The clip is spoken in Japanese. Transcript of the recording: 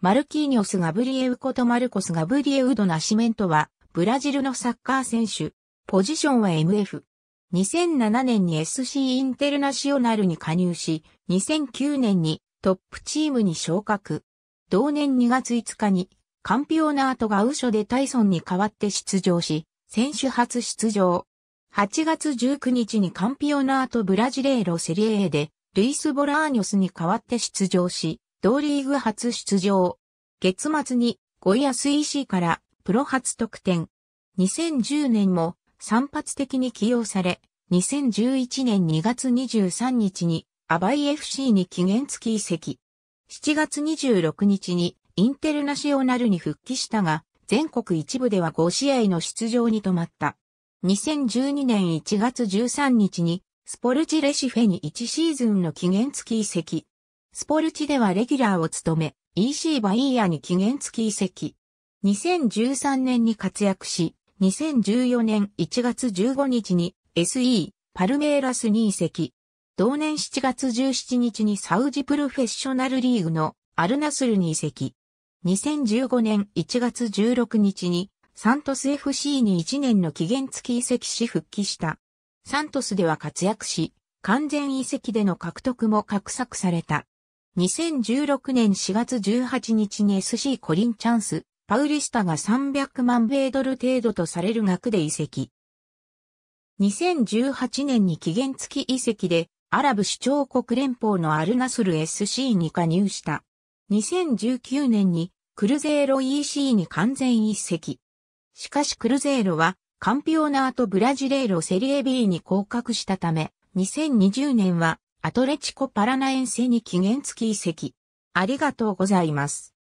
マルキーニョス・ガブリエウことマルコス・ガブリエウド・ナシメントは、ブラジルのサッカー選手。ポジションは MF。2007年に SC インテルナシオナルに加入し、2009年にトップチームに昇格。同年2月5日に、カンピオナートがウショでタイソンに代わって出場し、選手初出場。8月19日にカンピオナートブラジレーロセリエーで、ルイス・ボラーニョスに代わって出場し、同リーグ初出場。月末に5位 SEC からプロ初得点。2010年も散発的に起用され、2011年2月23日にアバイ FC に期限付き移籍。7月26日にインテルナシオナルに復帰したが、全国一部では5試合の出場に止まった。2012年1月13日にスポルチレシフェに1シーズンの期限付き移籍。スポルチではレギュラーを務め、EC バイヤーに期限付き移籍。2013年に活躍し、2014年1月15日に SE パルメイラスに移籍。同年7月17日にサウジプロフェッショナルリーグのアルナスルに移籍。2015年1月16日にサントス FC に1年の期限付き移籍し復帰した。サントスでは活躍し、完全移籍での獲得も画策された。2016年4月18日に SC コリンチャンス、パウリスタが300万米ドル程度とされる額で移籍。2018年に期限付き移籍で、アラブ首長国連邦のアルナスル SC に加入した。2019年にクルゼーロ EC に完全移籍。しかしクルゼーロはカンピオナートブラジレーロセリエ B に降格したため、2020年はアトレチコパラナエンセに期限付き移籍。ありがとうございます。